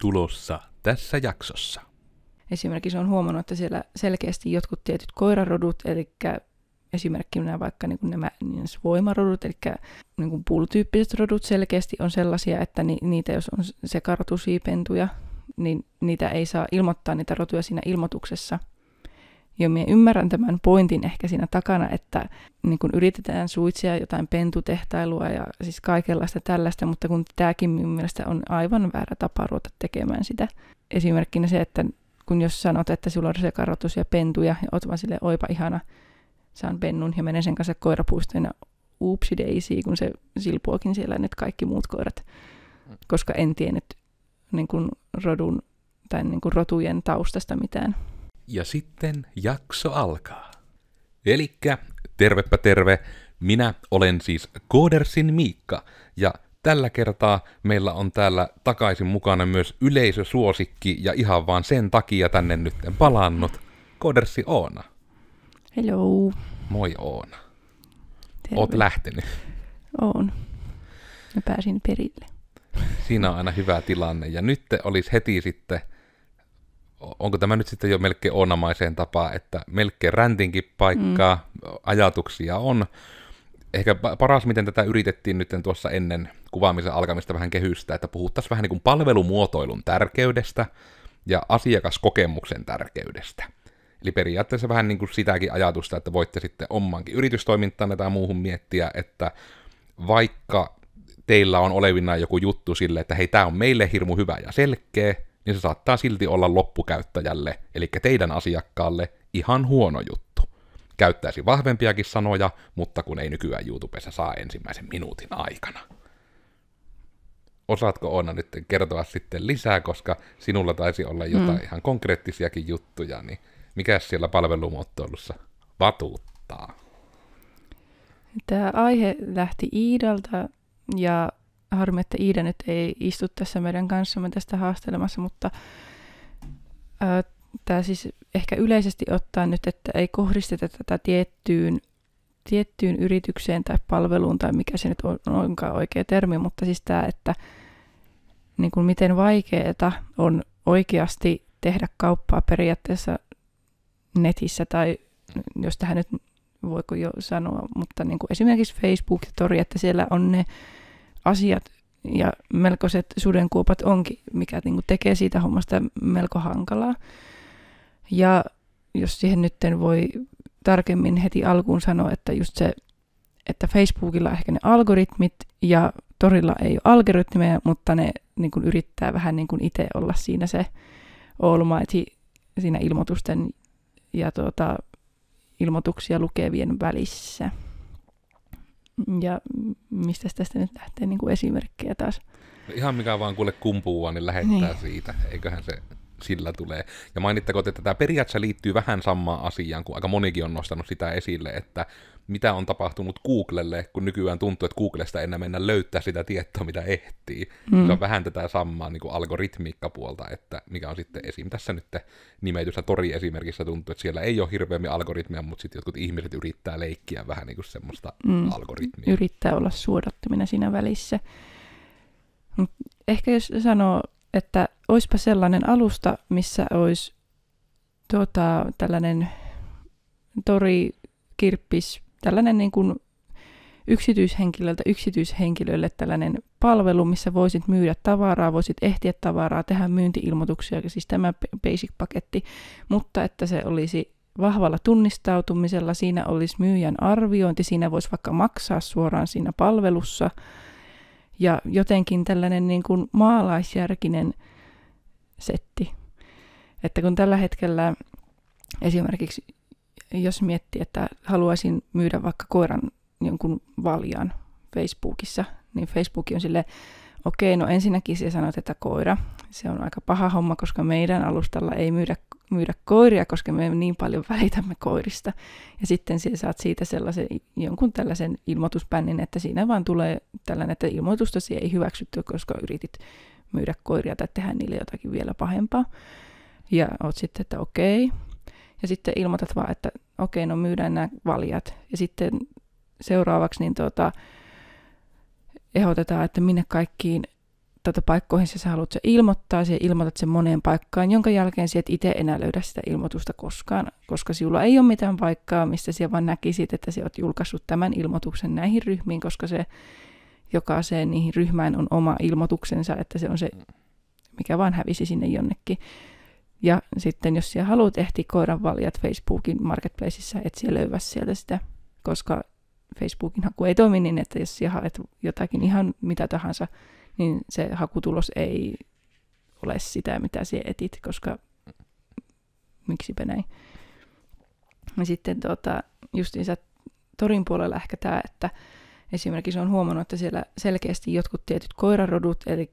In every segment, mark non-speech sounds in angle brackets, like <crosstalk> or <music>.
tulossa tässä jaksossa. Esimerkiksi on huomannut, että siellä selkeästi jotkut tietyt koirarodut, eli esimerkkinä vaikka niin kuin nämä niin voimarodut, eli niin kuin pullutyyppiset rodut selkeästi on sellaisia, että ni, niitä jos on sekarotusiipentuja, niin niitä ei saa ilmoittaa niitä rotuja siinä ilmoituksessa – ja minä ymmärrän tämän pointin ehkä siinä takana, että niin kun yritetään suitsia jotain pentutehtailua ja siis kaikenlaista tällaista, mutta kun tämäkin minun mielestä on aivan väärä tapa ruveta tekemään sitä. Esimerkkinä se, että kun jos sanot, että sulla on ja pentuja ja oot vaan silleen, oipa ihana, saan pennun ja menen sen kanssa koirapuistoon ja oopsi daisy, kun se silpuokin siellä nyt kaikki muut koirat, mm. koska en tiennyt niin kun rodun tai niin kun rotujen taustasta mitään ja sitten jakso alkaa. Elikkä, tervepä terve, minä olen siis Koodersin Miikka, ja tällä kertaa meillä on täällä takaisin mukana myös yleisösuosikki, ja ihan vaan sen takia tänne nyt palannut, Koodersi Oona. Hello. Moi Oona. Terve. Oot lähtenyt. Oon. Mä pääsin perille. Siinä on aina hyvä tilanne, ja nyt olisi heti sitten onko tämä nyt sitten jo melkein onamaiseen tapaan, että melkein räntinkin paikkaa, mm. ajatuksia on. Ehkä paras, miten tätä yritettiin nyt tuossa ennen kuvaamisen alkamista vähän kehystä, että puhuttaisiin vähän niin kuin palvelumuotoilun tärkeydestä ja asiakaskokemuksen tärkeydestä. Eli periaatteessa vähän niin kuin sitäkin ajatusta, että voitte sitten omankin yritystoimintaan tai muuhun miettiä, että vaikka teillä on olevina joku juttu sille, että hei, tämä on meille hirmu hyvä ja selkeä, niin se saattaa silti olla loppukäyttäjälle, eli teidän asiakkaalle, ihan huono juttu. Käyttäisi vahvempiakin sanoja, mutta kun ei nykyään YouTubessa saa ensimmäisen minuutin aikana. Osaatko Oona nyt kertoa sitten lisää, koska sinulla taisi olla jotain mm. ihan konkreettisiakin juttuja, niin mikä siellä palvelumuotoilussa vatuuttaa? Tämä aihe lähti Iidalta ja harmi, että Iida nyt ei istu tässä meidän kanssamme tästä haastelemassa, mutta äh, tämä siis ehkä yleisesti ottaa nyt, että ei kohdisteta tätä tiettyyn, tiettyyn yritykseen tai palveluun tai mikä se nyt on, onkaan oikea termi, mutta siis tämä, että niin kuin miten vaikeaa on oikeasti tehdä kauppaa periaatteessa netissä tai jos tähän nyt voiko jo sanoa, mutta niin kuin esimerkiksi Facebook Tori, että siellä on ne asiat ja melkoiset sudenkuopat onkin, mikä niin kuin tekee siitä hommasta melko hankalaa. Ja jos siihen nytten voi tarkemmin heti alkuun sanoa, että just se, että Facebookilla ehkä ne algoritmit ja torilla ei ole algoritmeja, mutta ne niin kuin yrittää vähän niin kuin itse olla siinä se all mighty, siinä ilmoitusten ja tuota, ilmoituksia lukevien välissä. Ja mistä tästä nyt lähtee niin kuin esimerkkejä taas? No ihan mikä vaan kuule kumpuua niin lähettää niin. siitä. Eiköhän se sillä tulee. Ja mainittakoon, että tämä periaatteessa liittyy vähän samaan asiaan, kun aika monikin on nostanut sitä esille, että mitä on tapahtunut Googlelle, kun nykyään tuntuu, että Googlesta enää mennä löytää sitä tietoa, mitä ehtii. Mm. Se on vähän tätä samaa niin algoritmiikkapuolta, että mikä on sitten esim. tässä nyt nimetyssä tori esimerkissä tuntuu, että siellä ei ole hirveämmin algoritmia, mutta sitten jotkut ihmiset yrittää leikkiä vähän niin kuin semmoista mm. algoritmia. Yrittää olla suodattimina siinä välissä. Ehkä jos sanoo, että oispa sellainen alusta, missä olisi tota, tällainen tori kirppis tällainen niin kuin yksityishenkilöltä yksityishenkilölle tällainen palvelu, missä voisit myydä tavaraa, voisit ehtiä tavaraa, tehdä myyntiilmoituksia, siis tämä basic-paketti, mutta että se olisi vahvalla tunnistautumisella, siinä olisi myyjän arviointi, siinä voisi vaikka maksaa suoraan siinä palvelussa, ja jotenkin tällainen niin kuin maalaisjärkinen setti. Että kun tällä hetkellä esimerkiksi jos miettii, että haluaisin myydä vaikka koiran jonkun valjaan Facebookissa, niin Facebook on sille okei, okay, no ensinnäkin sinä sanot, että koira. Se on aika paha homma, koska meidän alustalla ei myydä, myydä koiria, koska me niin paljon välitämme koirista. Ja sitten sä saat siitä sellaisen, jonkun tällaisen ilmoituspännin, että siinä vaan tulee tällainen, että ilmoitusta ei hyväksytty, koska yritit myydä koiria tai tehdä niille jotakin vielä pahempaa. Ja oot sitten, että okei, okay, ja sitten ilmoitat vaan, että okei, no myydään nämä valjat. Ja sitten seuraavaksi niin tuota, ehdotetaan, että minne kaikkiin tuota paikkoihin sä, sä haluat se ilmoittaa, sä ilmoitat sen moneen paikkaan, jonka jälkeen sä et itse enää löydä sitä ilmoitusta koskaan, koska sinulla ei ole mitään paikkaa, mistä sä vaan näkisit, että sä oot julkaissut tämän ilmoituksen näihin ryhmiin, koska se jokaiseen niihin ryhmään on oma ilmoituksensa, että se on se, mikä vaan hävisi sinne jonnekin. Ja sitten jos siellä haluat ehtiä koiran valjat Facebookin marketplaceissa, et siellä löyvä sieltä sitä, koska Facebookin haku ei toimi niin, että jos siellä haet jotakin ihan mitä tahansa, niin se hakutulos ei ole sitä, mitä sinä etit, koska miksipä näin. Ja sitten tota, justiinsa torin puolella ehkä tämä, että esimerkiksi on huomannut, että siellä selkeästi jotkut tietyt koirarodut, eli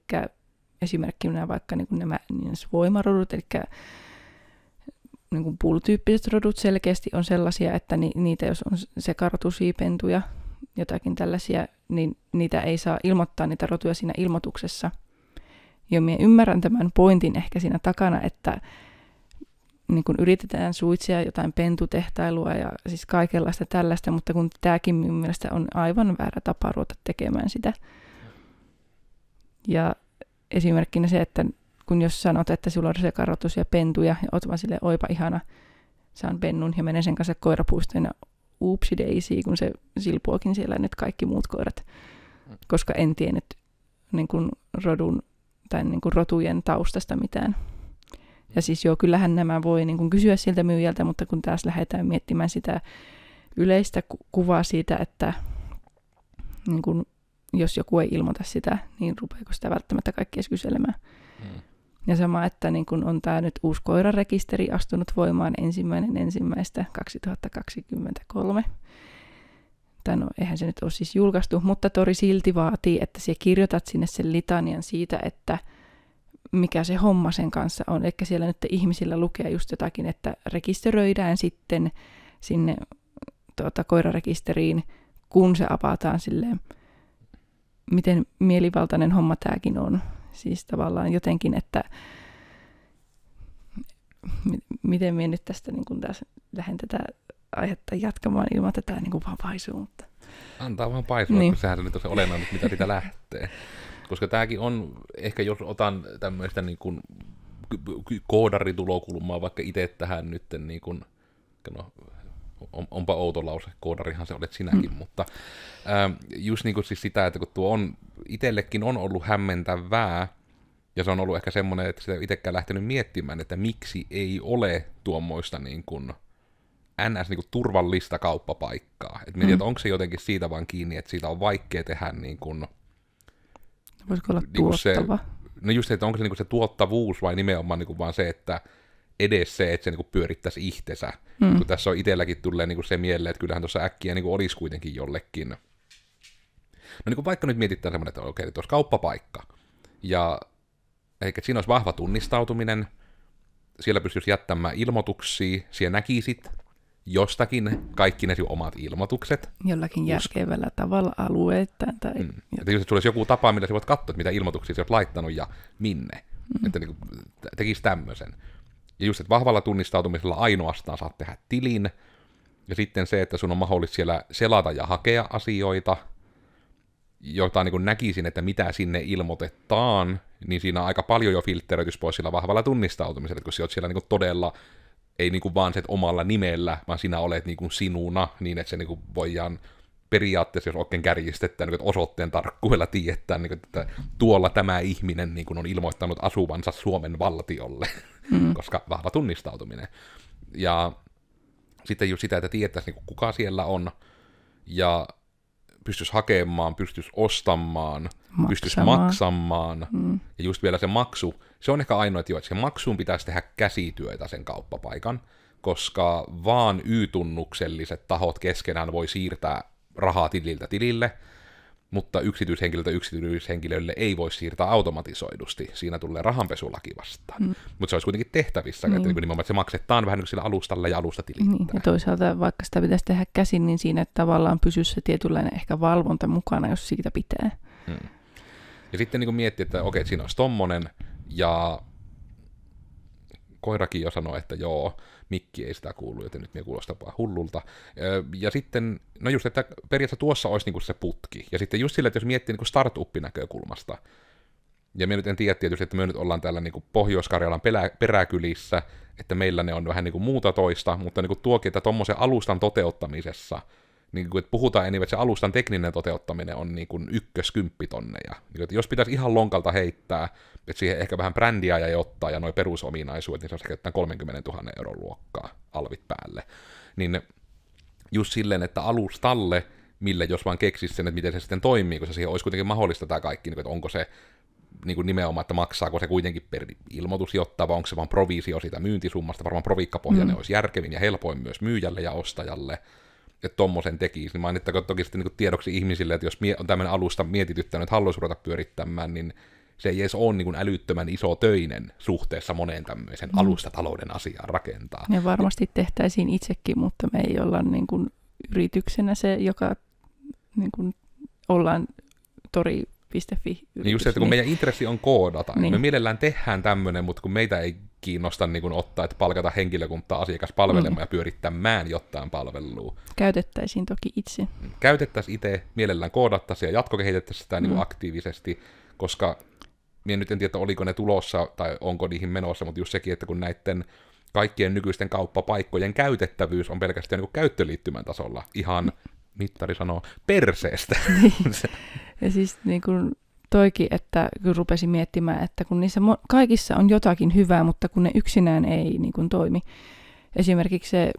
esimerkkinä vaikka niin kuin nämä niin voimarodut, eli niin kuin pullutyyppiset rodut selkeästi on sellaisia, että ni, niitä jos on sekartusia, jotakin tällaisia, niin niitä ei saa ilmoittaa niitä rotuja siinä ilmoituksessa. Ja minä ymmärrän tämän pointin ehkä siinä takana, että niin kun yritetään suitsia jotain pentutehtailua ja siis kaikenlaista tällaista, mutta kun tämäkin minun mielestä on aivan väärä tapa ruveta tekemään sitä. Ja esimerkkinä se, että kun jos sanot, että sulla on sekarotus ja pentuja, ja oot vaan silleen, oipa ihana, saan pennun ja menen sen kanssa koirapuistoon ja oopsi daisy, kun se silpuokin siellä nyt kaikki muut koirat, mm. koska en tiennyt niin kuin rodun tai niin kuin rotujen taustasta mitään. Ja siis joo, kyllähän nämä voi niin kuin kysyä siltä myyjältä, mutta kun taas lähdetään miettimään sitä yleistä ku- kuvaa siitä, että niin kuin jos joku ei ilmoita sitä, niin rupeeko sitä välttämättä kaikki edes kyselemään. Mm. Ja sama, että niin kun on tämä nyt uusi koirarekisteri astunut voimaan ensimmäinen ensimmäistä 2023. Tai no, eihän se nyt ole siis julkaistu, mutta Tori silti vaatii, että sä kirjoitat sinne sen litanian siitä, että mikä se homma sen kanssa on. Eli siellä nyt ihmisillä lukee just jotakin, että rekisteröidään sitten sinne tuota, koirarekisteriin, kun se avataan silleen miten mielivaltainen homma tämäkin on. Siis tavallaan jotenkin, että miten minä nyt tästä niin kun taas lähden tätä aihetta jatkamaan ilman tätä niin kuin vaan Mutta... Antaa vaan paisua, niin. kun sehän nyt on se olennainen, mitä sitä lähtee. Koska tämäkin on, ehkä jos otan tämmöistä niin kuin koodaritulokulmaa vaikka itse tähän nyt, niin kuin, no, on, onpa outo lause, koodarihan se olet sinäkin, mm. mutta ää, ähm, just niin kuin siis sitä, että kun tuo on, itsellekin on ollut hämmentävää, ja se on ollut ehkä semmoinen, että sitä itsekään lähtenyt miettimään, että miksi ei ole tuommoista niin kuin, ns. Niin kuin turvallista kauppapaikkaa. Et mietin, mm. että onko se jotenkin siitä vaan kiinni, että siitä on vaikea tehdä niin kuin, Voisiko olla niin tuottava? Se, no just että onko se niin kuin se tuottavuus vai nimenomaan niin kuin vaan se, että edes se, että se niinku pyörittäisi itsensä. Mm. Kun tässä on itselläkin tulee niinku se mieleen, että kyllähän tuossa äkkiä niinku olisi kuitenkin jollekin. No niinku vaikka nyt mietitään semmoinen, että okei, tuossa kauppapaikka, ja ehkä siinä olisi vahva tunnistautuminen, siellä pystyisi jättämään ilmoituksia, siellä näkisit jostakin kaikki ne omat ilmoitukset. Jollakin järkevällä tavalla alueittain. Tai... Mm. Että jos tulisi joku tapa, millä sä voit katsoa, mitä ilmoituksia sä oot laittanut ja minne. Mm. Että niin kuin, tekisi tämmöisen. Ja just, että vahvalla tunnistautumisella ainoastaan saat tehdä tilin, ja sitten se, että sun on mahdollista siellä selata ja hakea asioita, joita niin näkisin, että mitä sinne ilmoitetaan, niin siinä on aika paljon jo filtteröitys pois sillä vahvalla tunnistautumisella, että kun sä oot siellä niin todella, ei niin vaan se omalla nimellä, vaan sinä olet niin sinuna, niin että se niin voidaan periaatteessa, jos oikein kärjistetään, niin osoitteen tarkkuudella tietää, niin kuin, että tuolla tämä ihminen niin kuin on ilmoittanut asuvansa Suomen valtiolle, mm. <laughs> koska vahva tunnistautuminen. Ja sitten just sitä, että tietäisi, niin kuin kuka siellä on, ja pystyisi hakemaan, pystyisi ostamaan, maksamaan. pystyisi maksamaan. Mm. Ja just vielä se maksu, se on ehkä ainoa, että, jo, että se maksuun pitäisi tehdä käsityötä sen kauppapaikan, koska vaan Y-tunnukselliset tahot keskenään voi siirtää rahaa tililtä tilille, mutta yksityishenkilöltä yksityishenkilölle ei voi siirtää automatisoidusti. Siinä tulee rahanpesulaki vastaan. Mm. Mutta se olisi kuitenkin tehtävissä, niin. että nimenomaan se maksetaan vähän niin sillä alustalla ja alusta tilittää. Niin. Ja toisaalta vaikka sitä pitäisi tehdä käsin, niin siinä tavallaan pysyisi se tietynlainen ehkä valvonta mukana, jos siitä pitää. Mm. Ja sitten niin miettii, että okei, siinä olisi tommonen, ja koirakin jo sanoi, että joo, mikki ei sitä kuulu, joten nyt me kuulostaa hullulta. Ja sitten, no just, että periaatteessa tuossa olisi niinku se putki. Ja sitten just sillä, että jos miettii niinku startup-näkökulmasta, ja me nyt en tiedä tietysti, että me nyt ollaan täällä niinku Pohjois-Karjalan pelä, peräkylissä, että meillä ne on vähän niinku muuta toista, mutta niinku tuokin, että tuommoisen alustan toteuttamisessa – niin kuin, että puhutaan enemmän, että se alustan tekninen toteuttaminen on niin kuin ykköskymppitonneja. Niin, että jos pitäisi ihan lonkalta heittää, että siihen ehkä vähän brändiä ja ottaa ja noin perusominaisuudet, niin se olisi ehkä 30 000 euron luokkaa alvit päälle. Niin just silleen, että alustalle, mille jos vaan keksisi sen, että miten se sitten toimii, koska siihen olisi kuitenkin mahdollista tämä kaikki, niin kuin, että onko se niin kuin nimenomaan, että maksaako se kuitenkin per ilmoitus ottaa, vai onko se vaan proviisio siitä myyntisummasta, varmaan proviikkapohjainen mm. olisi järkevin ja helpoin myös myyjälle ja ostajalle, että tommosen tekisi, niin mainittakoon toki sitten niin tiedoksi ihmisille, että jos on tämmöinen alusta mietityttänyt, että haluaisi ruveta pyörittämään, niin se ei edes ole niin älyttömän iso töinen suhteessa moneen tämmöisen mm. alustatalouden asiaan rakentaa. Ne varmasti tehtäisiin itsekin, mutta me ei olla niin kuin yrityksenä se, joka niin kuin ollaan tori .fi. Niin just se, että kun niin. meidän intressi on koodata, niin. niin. me mielellään tehdään tämmöinen, mutta kun meitä ei kiinnosta niin kun ottaa, että palkata henkilökuntaa asiakaspalvelemaan mm. ja pyörittämään jotain palvelua. Käytettäisiin toki itse. Mm. Käytettäisiin itse, mielellään koodattaisiin ja jatkokehitettäisiin sitä niin mm. niin aktiivisesti, koska minä nyt en tiedä, oliko ne tulossa tai onko niihin menossa, mutta just sekin, että kun näiden kaikkien nykyisten kauppapaikkojen käytettävyys on pelkästään niin käyttöliittymän tasolla ihan mm. mittari sanoo perseestä. <laughs> <laughs> Niin. Ja siis niin kuin toikin, että kun rupesin miettimään, että kun niissä mo- kaikissa on jotakin hyvää, mutta kun ne yksinään ei niin kuin toimi. Esimerkiksi se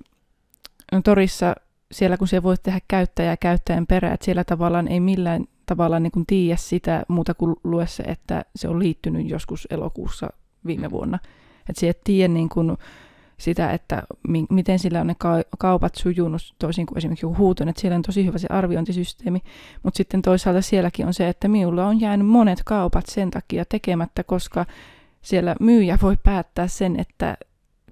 no torissa, siellä kun se voit tehdä käyttäjä käyttäjän perä, että siellä tavallaan ei millään tavalla niin tiedä sitä muuta kuin lue se, että se on liittynyt joskus elokuussa viime vuonna. Että se et tiedä niin kuin, sitä, että mi- miten sillä on ne ka- kaupat sujunut, toisin kuin esimerkiksi huutun, että siellä on tosi hyvä se arviointisysteemi, mutta sitten toisaalta sielläkin on se, että minulla on jäänyt monet kaupat sen takia tekemättä, koska siellä myyjä voi päättää sen, että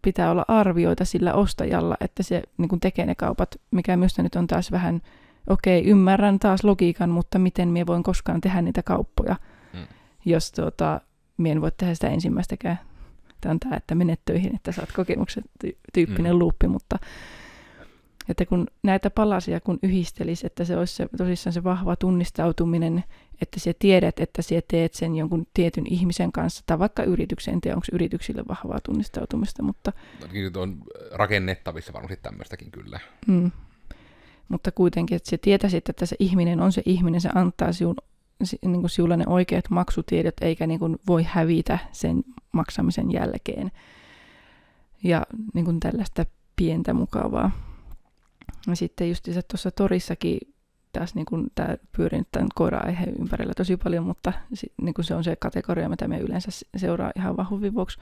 pitää olla arvioita sillä ostajalla, että se niin kun tekee ne kaupat, mikä minusta nyt on taas vähän, okei, okay, ymmärrän taas logiikan, mutta miten minä voin koskaan tehdä niitä kauppoja, mm. jos tuota, minä en voi tehdä sitä ensimmäistäkään. Tämä on tämä, että menet töihin, että saat kokemuksen tyyppinen mm. luuppi, mutta että kun näitä palasia kun yhdistelisi, että se olisi se, tosissaan se vahva tunnistautuminen, että sä tiedät, että sä teet sen jonkun tietyn ihmisen kanssa tai vaikka yrityksen, en onko yrityksille vahvaa tunnistautumista, mutta... Kyllä on rakennettavissa varmasti tämmöistäkin kyllä. Mm. Mutta kuitenkin, että sä tietäisit, että se ihminen on se ihminen, se antaa sinun niin kuin sinulla ne oikeat maksutiedot, eikä niin kuin voi hävitä sen maksamisen jälkeen. Ja niin kuin tällaista pientä mukavaa. Ja sitten just tuossa torissakin taas niin kuin tämä pyörin tämän koira-aiheen ympärillä tosi paljon, mutta niin kuin se on se kategoria, mitä me yleensä seuraa ihan vahvin vuoksi,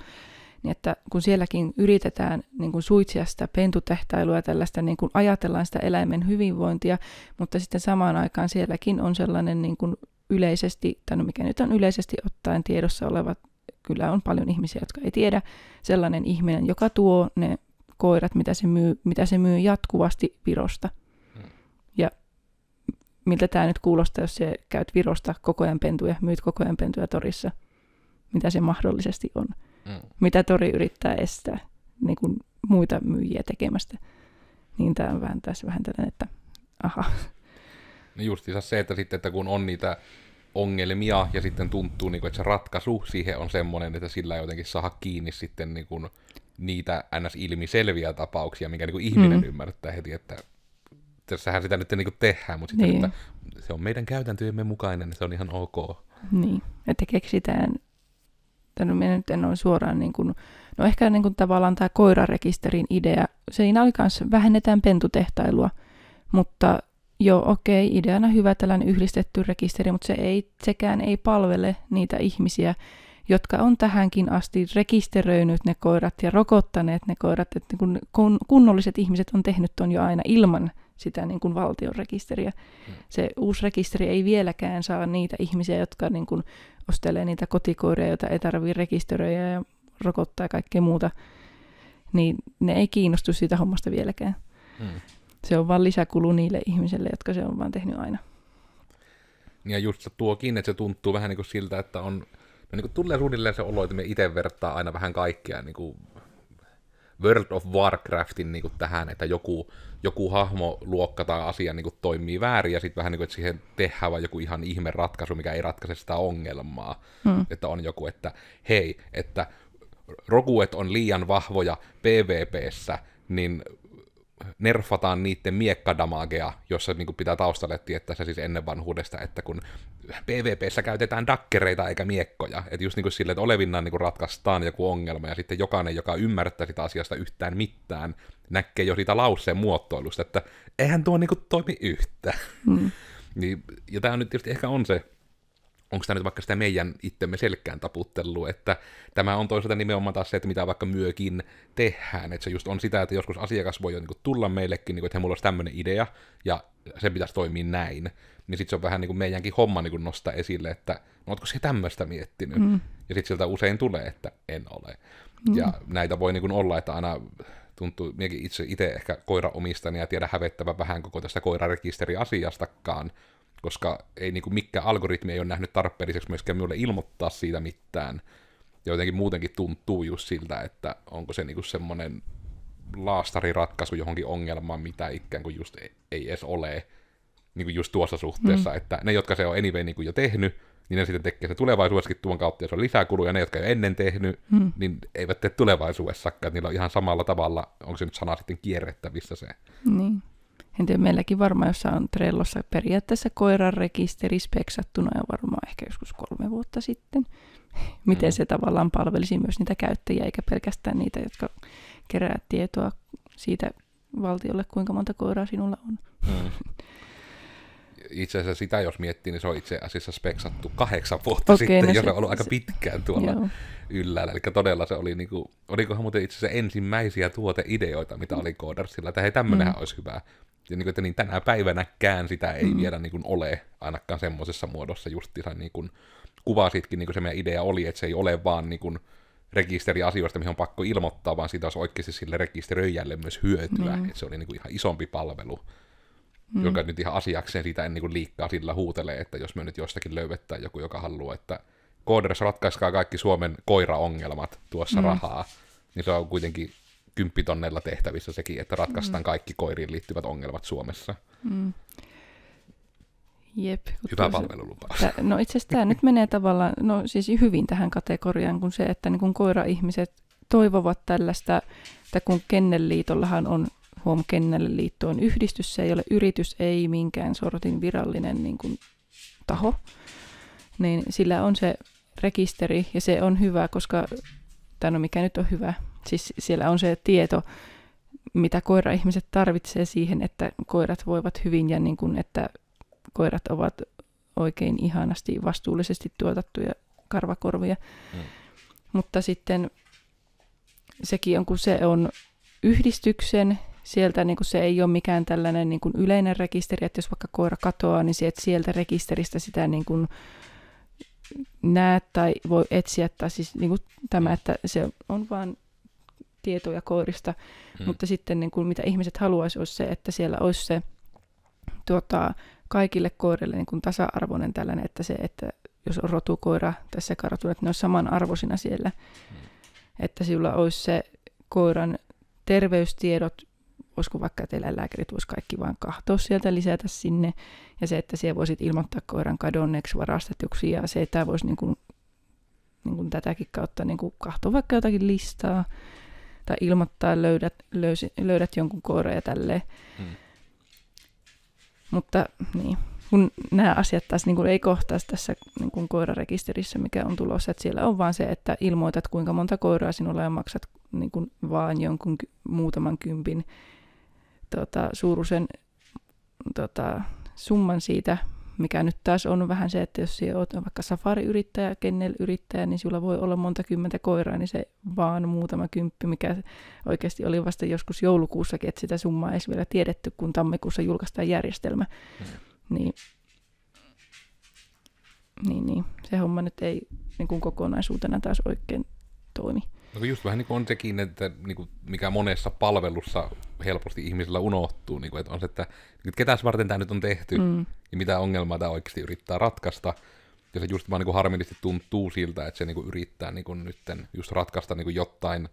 niin että kun sielläkin yritetään niin kuin suitsia sitä pentutehtailua ja tällaista, niin kuin ajatellaan sitä eläimen hyvinvointia, mutta sitten samaan aikaan sielläkin on sellainen niin kuin yleisesti, tai no mikä nyt on yleisesti ottaen tiedossa oleva, kyllä on paljon ihmisiä, jotka ei tiedä, sellainen ihminen, joka tuo ne koirat, mitä se myy, mitä se myy jatkuvasti Virosta. Hmm. Ja miltä tämä nyt kuulostaa, jos se käyt Virosta koko ajan pentuja, myyt koko ajan pentuja torissa, mitä se mahdollisesti on. Mm. Mitä tori yrittää estää niin kuin muita myyjiä tekemästä. Niin tämä on vähän tässä vähän tällainen, että aha, niin justiinsa se, että sitten että kun on niitä ongelmia ja sitten tuntuu, niin kuin, että se ratkaisu siihen on semmoinen, että sillä jotenkin saa kiinni sitten niin kuin, niitä ns-ilmiselviä tapauksia, minkä niin kuin ihminen mm. ymmärtää heti, että tässähän sitä nyt niin kuin tehdään, mutta sitten, niin. että se on meidän käytäntöjemme mukainen, niin se on ihan ok. Niin, että keksitään, tai no minä nyt en ole suoraan, niin kuin, no ehkä niin kuin tavallaan tämä koirarekisterin idea, siinä oli kanssa vähennetään pentutehtailua, mutta Joo, okei, okay, ideana hyvä tällainen yhdistetty rekisteri, mutta se ei, sekään ei palvele niitä ihmisiä, jotka on tähänkin asti rekisteröinyt ne koirat ja rokottaneet ne koirat, että niin kun, kun kunnolliset ihmiset on tehnyt on jo aina ilman sitä niin kuin valtion rekisteriä. Hmm. Se uusi rekisteri ei vieläkään saa niitä ihmisiä, jotka niin kuin ostelee niitä kotikoiria, joita ei tarvitse rekisteröidä ja rokottaa ja kaikkea muuta, niin ne ei kiinnostu siitä hommasta vieläkään. Hmm se on vain lisäkulu niille ihmisille, jotka se on vaan tehnyt aina. Ja just se tuokin, että se tuntuu vähän niin kuin siltä, että on, no niin kuin tulee suunnilleen se olo, että me itse vertaa aina vähän kaikkea niin kuin World of Warcraftin niin kuin tähän, että joku, joku hahmoluokka tai asia niin kuin toimii väärin ja sitten vähän niin kuin, että siihen tehdään vaan joku ihan ihme ratkaisu, mikä ei ratkaise sitä ongelmaa. Hmm. Että on joku, että hei, että roguet on liian vahvoja PvPssä, niin nerfataan niiden miekkadamagea, jossa niin kuin pitää taustalle tietää se siis ennen vanhuudesta, että kun PvPssä käytetään dakkereita eikä miekkoja. Että just niin kuin sille, että olevinnan niin kuin ratkaistaan joku ongelma, ja sitten jokainen, joka ymmärtää sitä asiasta yhtään mitään, näkee jo siitä lauseen muotoilusta, että eihän tuo niin kuin toimi yhtä. Mm. <laughs> niin, ja tämä nyt tietysti ehkä on se onko tämä nyt vaikka sitä meidän itsemme selkään taputtelu, että tämä on toisaalta nimenomaan taas se, että mitä vaikka myökin tehdään, että se just on sitä, että joskus asiakas voi jo niin tulla meillekin, niin kuin, että mulla olisi tämmöinen idea, ja sen pitäisi toimia näin, niin sitten se on vähän niin kuin meidänkin homma niin kuin nostaa esille, että no, ootko se tämmöistä miettinyt, mm. ja sitten sieltä usein tulee, että en ole. Mm. Ja näitä voi niin olla, että aina tuntuu, minäkin itse itse ehkä koiraomistajana ja tiedä hävettävän vähän koko tästä koirarekisteriasiastakaan, koska ei niin kuin mikään algoritmi ei ole nähnyt tarpeelliseksi myöskään minulle ilmoittaa siitä mitään. Ja jotenkin muutenkin tuntuu just siltä, että onko se niin semmoinen laastariratkaisu johonkin ongelmaan, mitä ikään kuin just ei, ei edes ole niin kuin just tuossa suhteessa, mm. että ne, jotka se on anyway niin kuin jo tehnyt, niin ne sitten tekee se tulevaisuudessakin tuon kautta, ja se on lisäkulu, ne, jotka ei ole ennen tehnyt, mm. niin eivät tee tulevaisuudessakaan, niillä on ihan samalla tavalla, onko se nyt sana sitten kierrettävissä se niin. En tiedä, meilläkin varmaan jossain on Trellossa periaatteessa koiran rekisteri speksattuna ja varmaan ehkä joskus kolme vuotta sitten. <laughs> Miten mm. se tavallaan palvelisi myös niitä käyttäjiä, eikä pelkästään niitä, jotka kerää tietoa siitä valtiolle, kuinka monta koiraa sinulla on. Mm. <laughs> Itse asiassa sitä, jos miettii, niin se on itse asiassa speksattu kahdeksan vuotta okay, no sitten, no se, on ollut aika pitkään tuolla se, yllä. Eli todella se oli, niin kuin, olikohan muuten itse asiassa ensimmäisiä tuoteideoita, mitä mm. oli koodarsilla, että hei, tämmöinenhän mm. olisi hyvä ja niin että niin tänä päivänäkään sitä ei mm. vielä niin ole ainakaan semmoisessa muodossa justiinsa niin kuin kuvasitkin, niin kuin se meidän idea oli, että se ei ole vaan niin kuin rekisteri asioista, mihin on pakko ilmoittaa, vaan siitä olisi oikeasti sille rekisteröijälle myös hyötyä, mm. että se oli niin kuin ihan isompi palvelu, mm. joka nyt ihan asiakseen sitä en niin kuin liikkaa sillä huutele, että jos me nyt jostakin löydetään joku, joka haluaa, että Kooders ratkaiskaa kaikki Suomen koiraongelmat tuossa mm. rahaa, niin se on kuitenkin kymppitonneilla tehtävissä sekin, että ratkaistaan mm. kaikki koiriin liittyvät ongelmat Suomessa. Mm. Jep. Hyvä palvelulupaus. no itse asiassa tämä nyt menee tavallaan, no siis hyvin tähän kategoriaan kun se, että niin kun koira-ihmiset toivovat tällaista, että kun Kennelliitollahan on huom Kennelliitto on yhdistys, se ei ole yritys, ei minkään sortin virallinen niin kuin, taho, niin sillä on se rekisteri ja se on hyvä, koska, tai no mikä nyt on hyvä, Siis siellä on se tieto, mitä koira-ihmiset tarvitsee siihen, että koirat voivat hyvin ja niin kuin, että koirat ovat oikein ihanasti vastuullisesti tuotettuja karvakorvia. Mm. Mutta sitten sekin on, kun se on yhdistyksen, sieltä niin kuin se ei ole mikään tällainen niin kuin yleinen rekisteri, että jos vaikka koira katoaa, niin se, sieltä rekisteristä sitä niin kuin näet tai voi etsiä, tai siis niin kuin tämä, että se on vaan tietoja koirista, mm. mutta sitten niin kuin, mitä ihmiset haluaisi olisi se, että siellä olisi se tuota, kaikille koirille niin kuin tasa-arvoinen tällainen, että se, että jos on rotukoira tässä sekarotu, että ne olisi samanarvoisina siellä. Mm. Että sillä olisi se koiran terveystiedot, olisiko vaikka lääkärit, voisi kaikki vain kahtoa sieltä, lisätä sinne. Ja se, että siellä voisit ilmoittaa koiran kadonneeksi varastetuksi ja se, että voisi niin kuin, niin kuin tätäkin kautta niin kuin kahtoa vaikka jotakin listaa tai ilmoittaa, löydät, löysi, löydät jonkun koiran ja tälleen. Hmm. Mutta niin, kun nämä asiat taas niin kuin ei kohtaisi tässä niin kuin koirarekisterissä, mikä on tulossa, että siellä on vaan se, että ilmoitat kuinka monta koiraa sinulla ja maksat niin kuin vaan jonkun muutaman kympin tota, suuruisen tota, summan siitä, mikä nyt taas on vähän se, että jos sinä olet vaikka safari-yritytä kennel-yrittäjä, niin sulla voi olla monta kymmentä koiraa, niin se vaan muutama kymppi, mikä oikeasti oli vasta joskus joulukuussakin, että sitä summaa ei vielä tiedetty, kun tammikuussa julkaistaan järjestelmä. Mm. Niin, niin, niin, se homma nyt ei niin kuin kokonaisuutena taas oikein toimi. No just vähän niin kuin on sekin, että niin kuin mikä monessa palvelussa helposti ihmisillä unohtuu, niin kuin, että on se, että ketäs varten tämä nyt on tehty mm. ja mitä ongelmaa tämä oikeasti yrittää ratkaista. Ja se just vaan niin kuin harmillisesti tuntuu siltä, että se niin kuin yrittää niin kuin nytten just ratkaista niin kuin jotain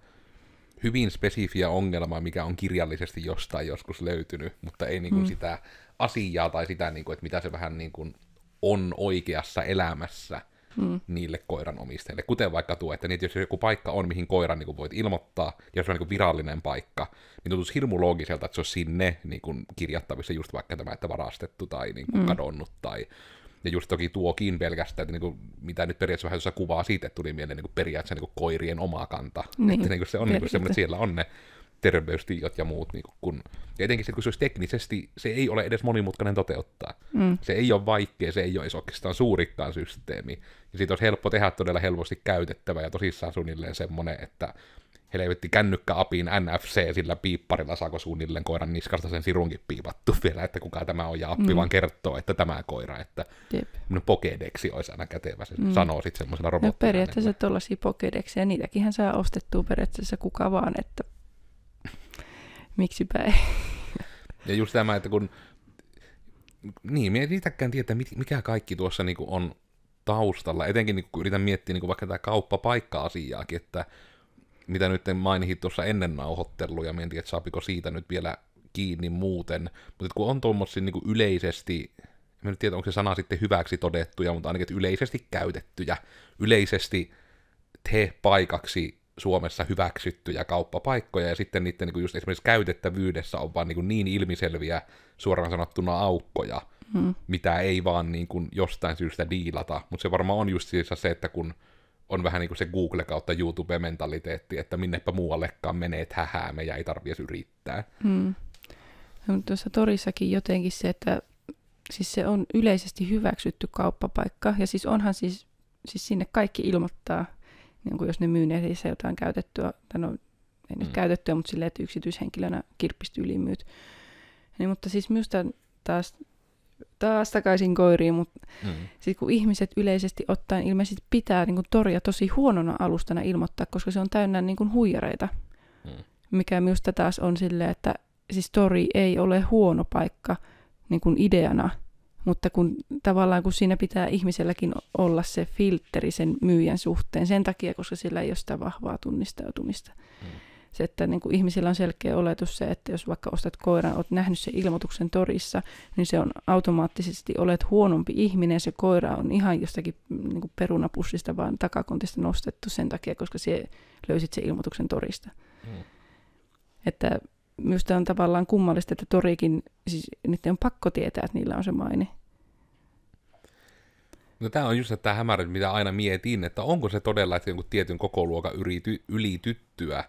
hyvin spesifiä ongelmaa, mikä on kirjallisesti jostain joskus löytynyt, mutta ei niin kuin mm. sitä asiaa tai sitä, niin kuin, että mitä se vähän niin kuin on oikeassa elämässä mm. niille koiran omistajille. Kuten vaikka tuo, että niitä, jos joku paikka on, mihin koiran niin voit ilmoittaa, ja se on niin virallinen paikka, niin tuntuisi hirmu loogiselta, että se on sinne niin kirjattavissa just vaikka tämä, että varastettu tai niin mm. kadonnut tai ja just toki tuokin pelkästään, että niin kuin, mitä nyt periaatteessa vähän tuossa kuvaa siitä, että tuli mieleen niin kuin periaatteessa niin kuin koirien oma kanta. Niin, että niin kuin se on niin kuin semmoinen, että siellä on ne terveystiedot ja muut. Niin kun, ja etenkin sit, kun se olisi teknisesti, se ei ole edes monimutkainen toteuttaa. Mm. Se ei ole vaikea, se ei ole oikeastaan suurikkaan systeemi. Ja siitä olisi helppo tehdä todella helposti käytettävä ja tosissaan suunnilleen semmoinen, että helvetti apin NFC sillä piipparilla saako suunnilleen koiran niskasta sen sirunkin piipattu <laughs> vielä, että kuka tämä on, ja appi mm. vaan kertoo, että tämä koira, että Jep. pokedeksi olisi aina kätevä, se mm. sanoo sitten semmoisella robottina. No periaatteessa tuollaisia pokedeksiä, niitäkin hän saa ostettua periaatteessa kuka vaan, että miksi päin. <laughs> Ja just tämä, että kun... Niin, minä en niitäkään tietää, mikä kaikki tuossa niin on taustalla. Etenkin niin kun yritän miettiä niin kun vaikka tämä kauppapaikka-asiaakin, että mitä nyt mainihit tuossa ennen nauhoittelua, ja en tiedä, saapiko siitä nyt vielä kiinni muuten. Mutta kun on tuommoisia niin yleisesti, en tiedä, onko se sana sitten hyväksi todettuja, mutta ainakin yleisesti käytettyjä, yleisesti te paikaksi Suomessa hyväksyttyjä kauppapaikkoja, ja sitten niiden niin kuin just esimerkiksi käytettävyydessä on vaan niin, kuin niin ilmiselviä suoraan sanottuna aukkoja, hmm. mitä ei vaan niin kuin jostain syystä diilata, mutta se varmaan on just siis se, että kun on vähän niin kuin se Google kautta YouTube-mentaliteetti, että minnepä muuallekaan menee, että hähää, me ei tarvitse yrittää. Hmm. No, tuossa torissakin jotenkin se, että siis se on yleisesti hyväksytty kauppapaikka, ja siis onhan siis, siis sinne kaikki ilmoittaa niin kuin jos ne myy netissä jotain käytettyä, tai no ei nyt mm. käytettyä, mutta silleen, että yksityishenkilönä kirppistyyliin myyt. Niin, mutta siis minusta taas, taas takaisin koiriin, mutta mm. siis kun ihmiset yleisesti ottaen ilmeisesti pitää niin kuin toria tosi huonona alustana ilmoittaa, koska se on täynnä niin kuin huijareita. Mm. Mikä minusta taas on silleen, että siis tori ei ole huono paikka niin kuin ideana – mutta kun tavallaan kun siinä pitää ihmiselläkin olla se filtteri sen myyjän suhteen sen takia, koska sillä ei ole sitä vahvaa tunnistautumista. Mm. Se, että niin kuin ihmisillä on selkeä oletus se, että jos vaikka ostat koiran, olet nähnyt sen ilmoituksen torissa, niin se on automaattisesti, olet huonompi ihminen, se koira on ihan jostakin niin kuin perunapussista vaan takakontista nostettu sen takia, koska se löysit sen ilmoituksen torista. Mm. Että Minusta on tavallaan kummallista, että Torikin, siis niiden on pakko tietää, että niillä on se maine. No tämä on just tämä hämärä, mitä aina mietin, että onko se todella, että jonkun tietyn kokoluokan yrity, ylityttyä,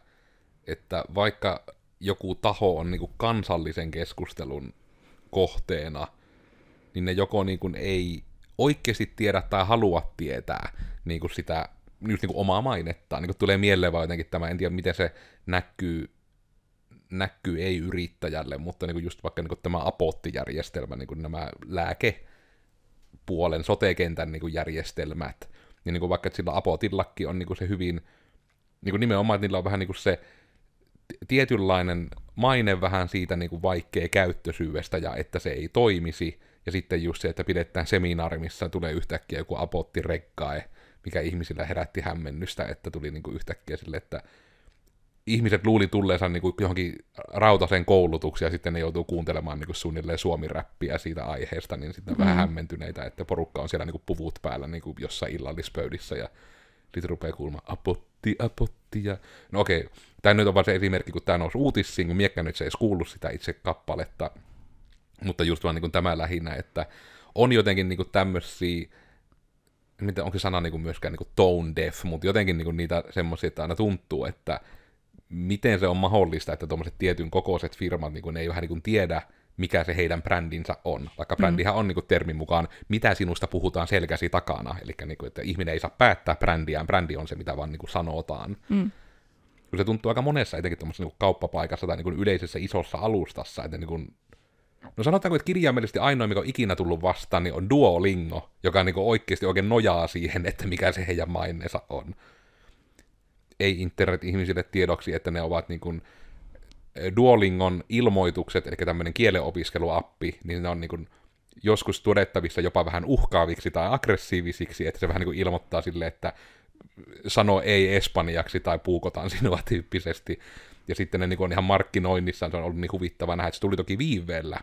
että vaikka joku taho on niin kuin kansallisen keskustelun kohteena, niin ne joko niin kuin ei oikeasti tiedä tai halua tietää niin kuin sitä just niin kuin omaa mainettaan. Niin kuin tulee mieleen vaan jotenkin tämä, en tiedä miten se näkyy näkyy ei-yrittäjälle, mutta niin kuin just vaikka niin kuin tämä apottijärjestelmä, niin kuin nämä lääkepuolen, sotekentän niin kuin järjestelmät, niin, niin kuin vaikka että sillä apotillakin on niin kuin se hyvin, niin kuin nimenomaan, että niillä on vähän niin kuin se tietynlainen maine vähän siitä niin kuin vaikea käyttösyydestä ja että se ei toimisi, ja sitten just se, että pidetään seminaari, missä tulee yhtäkkiä joku apottirekkae, mikä ihmisillä herätti hämmennystä, että tuli niin kuin yhtäkkiä sille, että ihmiset luuli tulleensa niin kuin johonkin rautaseen koulutuksia, ja sitten ne joutuu kuuntelemaan niin kuin suunnilleen suomiräppiä siitä aiheesta, niin sitten mm. vähän hämmentyneitä, että porukka on siellä niin kuin puvut päällä niin kuin jossain illallispöydissä, ja sitten rupeaa kuulemaan apotti, apotti, ja... No okei, okay. tämä nyt on vaan se esimerkki, kun tämä nousi uutissiin, kun miekkä nyt se ei kuullut sitä itse kappaletta, mutta just vaan niin kuin tämä lähinnä, että on jotenkin niin kuin tämmöisiä mitä onko se sana niin kuin myöskään niin kuin tone deaf, mutta jotenkin niin kuin niitä semmoisia, että aina tuntuu, että miten se on mahdollista, että tuommoiset tietyn kokoiset firmat, niin kun ne ei vähän niin kuin tiedä, mikä se heidän brändinsä on. Vaikka mm. brändihän mm. on niin kuin termin mukaan, mitä sinusta puhutaan selkäsi takana. Eli niin kuin, että ihminen ei saa päättää brändiään, brändi on se, mitä vaan niin kuin sanotaan. Mm. se tuntuu aika monessa, etenkin tuommoisessa niin kauppapaikassa tai niin kuin yleisessä isossa alustassa, että niin kuin, No sanotaanko, että kirjaimellisesti ainoa, mikä on ikinä tullut vastaan, niin on Duolingo, joka niin kuin oikeasti oikein nojaa siihen, että mikä se heidän maineensa on ei-internet-ihmisille tiedoksi, että ne ovat niin kuin eh, Duolingon ilmoitukset, eli tämmöinen kielenopiskeluappi, niin ne on niin kuin joskus todettavissa jopa vähän uhkaaviksi tai aggressiivisiksi, että se vähän niin kuin ilmoittaa sille, että sano ei espanjaksi tai puukotaan sinua tyyppisesti. Ja sitten ne niin kuin on ihan markkinoinnissa, se on ollut niin huvittava nähdä, että se tuli toki viiveellä,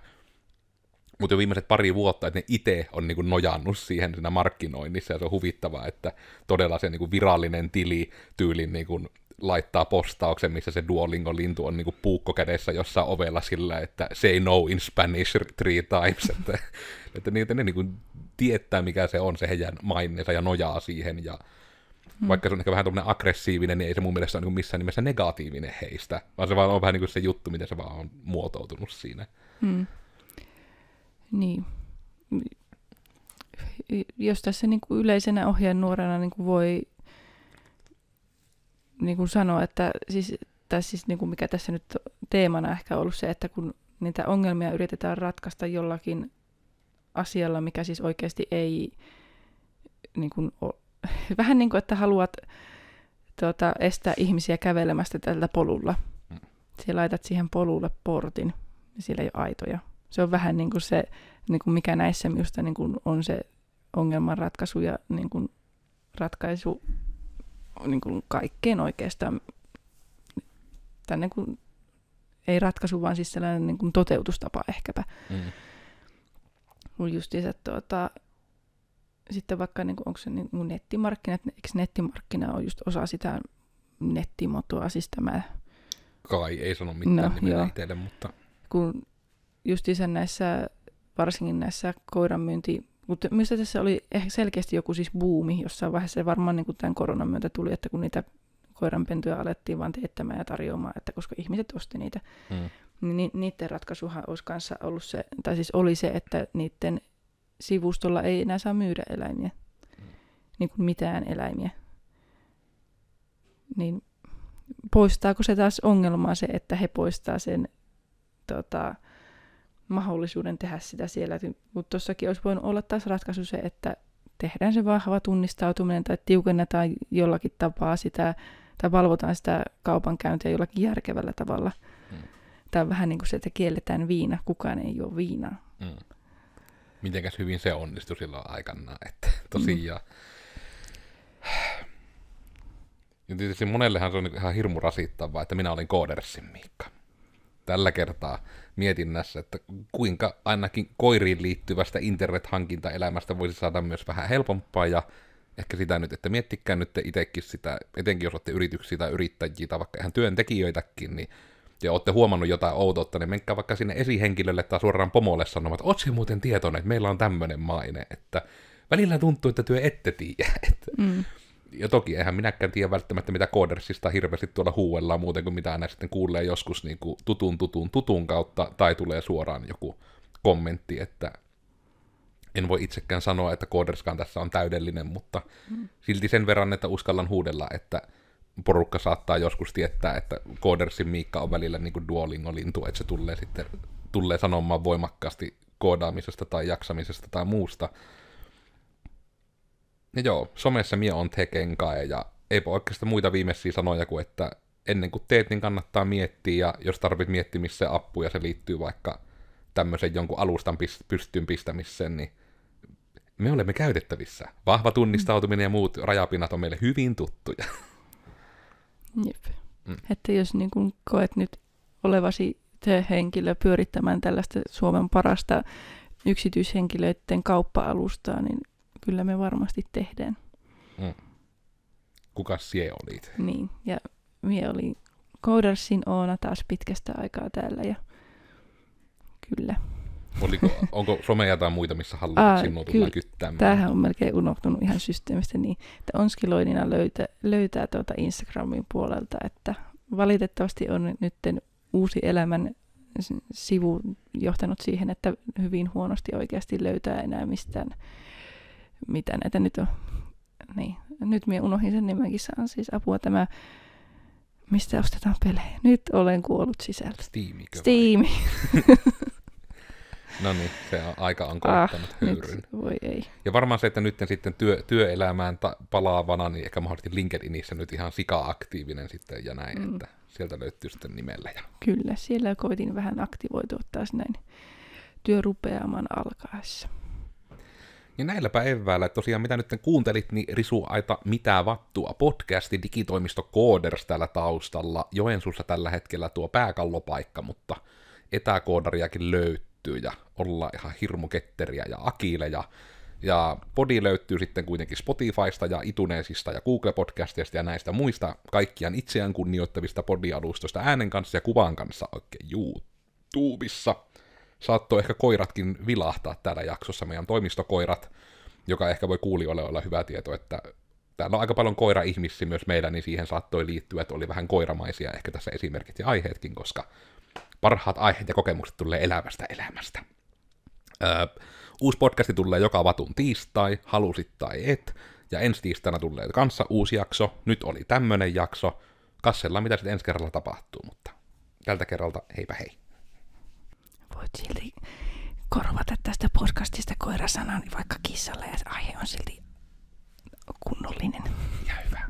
mutta jo viimeiset pari vuotta, että ne itse on niin kuin nojannut siihen siinä markkinoinnissa, ja se on huvittavaa, että todella se niin kuin virallinen tili tyylin niin kuin laittaa postauksen, missä se Duolingo-lintu on niinku puukko kädessä jossain ovella sillä, että say no in Spanish three times, <laughs> että, että niitä ne niinku tietää, mikä se on se heidän maineensa ja nojaa siihen, ja hmm. vaikka se on ehkä vähän tuommoinen aggressiivinen, niin ei se mun mielestä ole niinku missään nimessä negatiivinen heistä, vaan se vaan on vähän niin kuin se juttu, miten se vaan on muotoutunut siinä. Hmm. Niin. Jos tässä niin kuin yleisenä nuorena niin kuin voi niin kuin sanoa, että siis, tai siis niin kuin mikä tässä nyt teemana ehkä on ollut se, että kun niitä ongelmia yritetään ratkaista jollakin asialla, mikä siis oikeasti ei niin kuin, <laughs> vähän niin kuin, että haluat tuota, estää ihmisiä kävelemästä tällä polulla. Mm. Siellä laitat siihen polulle portin ja siellä ei ole aitoja se on vähän niin kuin se, niin kuin mikä näissä minusta niin kuin on se ongelmanratkaisu ja niin kuin ratkaisu niin kuin kaikkeen oikeastaan. Tänne kun kuin, ei ratkaisu, vaan siis sellainen niin kuin toteutustapa ehkäpä. Mm. Kun justiinsa tuota, sitten vaikka niin kuin, onko se niin nettimarkkina, nettimarkkinat, eikö nettimarkkina ole just osa sitä nettimotoa, siis tämä... Kai, ei sano mitään no, nimeä itselle, mutta... Kun justiinsa näissä, varsinkin näissä koiran myynti, mutta mistä tässä oli ehkä selkeästi joku siis buumi jossain vaiheessa, varmaan niin kuin tämän koronan myötä tuli, että kun niitä koiranpentuja alettiin vaan teettämään ja tarjoamaan, että koska ihmiset osti niitä, mm. niin niiden ratkaisuhan olisi kanssa ollut se, tai siis oli se, että niiden sivustolla ei enää saa myydä eläimiä, mm. niin kuin mitään eläimiä. Niin poistaako se taas ongelmaa se, että he poistaa sen tota, mahdollisuuden tehdä sitä siellä. Mutta tuossakin olisi voinut olla taas ratkaisu se, että tehdään se vahva tunnistautuminen tai tiukennetaan jollakin tapaa sitä tai valvotaan sitä kaupankäyntiä jollakin järkevällä tavalla. Mm. Tai vähän niin kuin se, että kielletään viina, kukaan ei juo viinaa. Mm. Mitenkäs hyvin se onnistui silloin aikana, että mm. tosiaan. Mm. Ja tietysti monellehan se on niinku ihan hirmu rasittavaa, että minä olin koodersin Miikka tällä kertaa mietinnässä, että kuinka ainakin koiriin liittyvästä internet-hankintaelämästä voisi saada myös vähän helpompaa ja ehkä sitä nyt, että miettikää nyt itsekin sitä, etenkin jos olette yrityksiä tai yrittäjiä tai vaikka ihan työntekijöitäkin, niin ja olette huomannut jotain outoutta, niin menkää vaikka sinne esihenkilölle tai suoraan pomolle sanomaan, että ootko muuten tietoinen, että meillä on tämmöinen maine, että välillä tuntuu, että työ ette tiedä. <laughs> Että mm ja toki eihän minäkään tiedä välttämättä, mitä koodersista hirveästi tuolla huuellaan muuten kuin mitä aina sitten kuulee joskus niin kuin tutun, tutun, tutun kautta, tai tulee suoraan joku kommentti, että en voi itsekään sanoa, että kooderskaan tässä on täydellinen, mutta mm. silti sen verran, että uskallan huudella, että porukka saattaa joskus tietää, että koodersin Miikka on välillä niin kuin duolingolintu, että se tulee sitten tulee sanomaan voimakkaasti koodaamisesta tai jaksamisesta tai muusta, joo, somessa mie on tekenkae ja ei oikeastaan muita viimeisiä sanoja kuin, että ennen kuin teet, niin kannattaa miettiä, ja jos tarvit miettiä, missä appu, ja se liittyy vaikka tämmöisen jonkun alustan pystyyn pistämiseen, niin me olemme käytettävissä. Vahva tunnistautuminen ja muut rajapinnat on meille hyvin tuttuja. Jep. Mm. Että jos niin kun koet nyt olevasi te henkilö pyörittämään tällaista Suomen parasta yksityishenkilöiden kauppa-alustaa, niin kyllä me varmasti tehdään. Mm. Kuka sie olit? Niin, ja mie oli Koudarsin Oona taas pitkästä aikaa täällä ja kyllä. Oliko, <laughs> onko someja tai muita, missä haluat sinua tulla kyttämään? Tämähän on melkein unohtunut ihan systeemistä niin, että Onskiloidina löytä, löytää tuota Instagramin puolelta, että valitettavasti on nyt uusi elämän sivu johtanut siihen, että hyvin huonosti oikeasti löytää enää mistään mitä näitä nyt on. Niin, nyt minä unohdin sen nimenkin, saan siis apua tämä, mistä ostetaan pelejä. Nyt olen kuollut sisältä. Steam. Steam. <laughs> no niin, se on aika on ah, koittanut ah, höyryn. voi ei. Ja varmaan se, että nyt sitten työ, työelämään ta- palaavana, niin ehkä mahdollisesti LinkedInissä nyt ihan sika-aktiivinen sitten ja näin, mm. että sieltä löytyy sitten nimellä. Ja... Kyllä, siellä koitin vähän aktivoitua taas näin työrupeaman alkaessa. Ja niin näilläpä eväällä, tosiaan mitä nyt kuuntelit, niin Risu Aita Mitä Vattua podcasti digitoimisto Kooders täällä taustalla. Joensuussa tällä hetkellä tuo pääkallopaikka, mutta etäkoodariakin löytyy ja ollaan ihan hirmuketteriä ja akileja. Ja podi löytyy sitten kuitenkin Spotifysta ja Itunesista ja Google podcastista ja näistä muista kaikkiaan itseään kunnioittavista podialustoista äänen kanssa ja kuvan kanssa oikein YouTubessa saattoi ehkä koiratkin vilahtaa täällä jaksossa, meidän toimistokoirat, joka ehkä voi kuulijoille olla hyvä tieto, että täällä on aika paljon koira myös meillä, niin siihen saattoi liittyä, että oli vähän koiramaisia ehkä tässä esimerkit ja aiheetkin, koska parhaat aiheet ja kokemukset tulee elävästä elämästä. Öö, uusi podcasti tulee joka vatun tiistai, halusit tai et, ja ensi tiistaina tulee kanssa uusi jakso, nyt oli tämmönen jakso, kassella, mitä sitten ensi kerralla tapahtuu, mutta tältä kerralta heipä hei voit silti korvata tästä podcastista koirasanan vaikka kissalle ja aihe on silti kunnollinen. Ja hyvä.